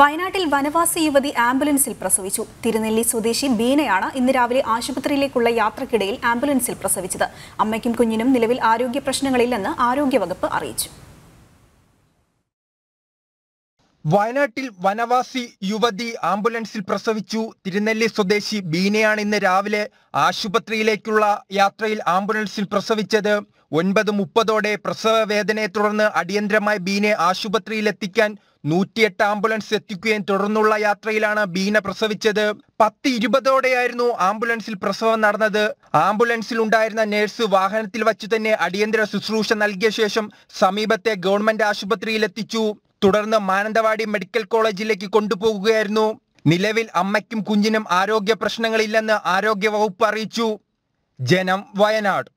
വയനാട്ടിൽ വനവാസി യുവതി ആംബുലൻസിൽ പ്രസവിച്ചു തിരുനെല്ലി സ്വദേശി ബീനയാണ് ഇന്ന് രാവിലെ ആശുപത്രിയിലേക്കുള്ള യാത്രക്കിടയിൽ ആംബുലൻസിൽ പ്രസവിച്ചത് അമ്മയ്ക്കും കുഞ്ഞിനും നിലവിൽ ആരോഗ്യ പ്രശ്നങ്ങളില്ലെന്ന് ആരോഗ്യവകുപ്പ് അറിയിച്ചു വയനാട്ടിൽ വനവാസി യുവതി ആംബുലൻസിൽ പ്രസവിച്ചു തിരുനെല്ലി സ്വദേശി ബീനയാണ് ഇന്ന് രാവിലെ ആശുപത്രിയിലേക്കുള്ള യാത്രയിൽ ആംബുലൻസിൽ പ്രസവിച്ചത് ഒൻപത് മുപ്പതോടെ പ്രസവ വേദനയെ തുടർന്ന് അടിയന്തരമായി ബീനെ ആശുപത്രിയിൽ എത്തിക്കാൻ നൂറ്റിയെട്ട് ആംബുലൻസ് എത്തിക്കുകയും തുടർന്നുള്ള യാത്രയിലാണ് ബീന പ്രസവിച്ചത് പത്ത് ഇരുപതോടെയായിരുന്നു ആംബുലൻസിൽ പ്രസവം നടന്നത് ആംബുലൻസിൽ ഉണ്ടായിരുന്ന നേഴ്സ് വാഹനത്തിൽ വച്ചു തന്നെ അടിയന്തര ശുശ്രൂഷ നൽകിയ ശേഷം സമീപത്തെ ഗവൺമെന്റ് ആശുപത്രിയിൽ എത്തിച്ചു തുടർന്ന് മാനന്തവാടി മെഡിക്കൽ കോളേജിലേക്ക് കൊണ്ടുപോകുകയായിരുന്നു നിലവിൽ അമ്മയ്ക്കും കുഞ്ഞിനും ആരോഗ്യ പ്രശ്നങ്ങളില്ലെന്ന് ആരോഗ്യവകുപ്പ് അറിയിച്ചു ജനം വയനാട്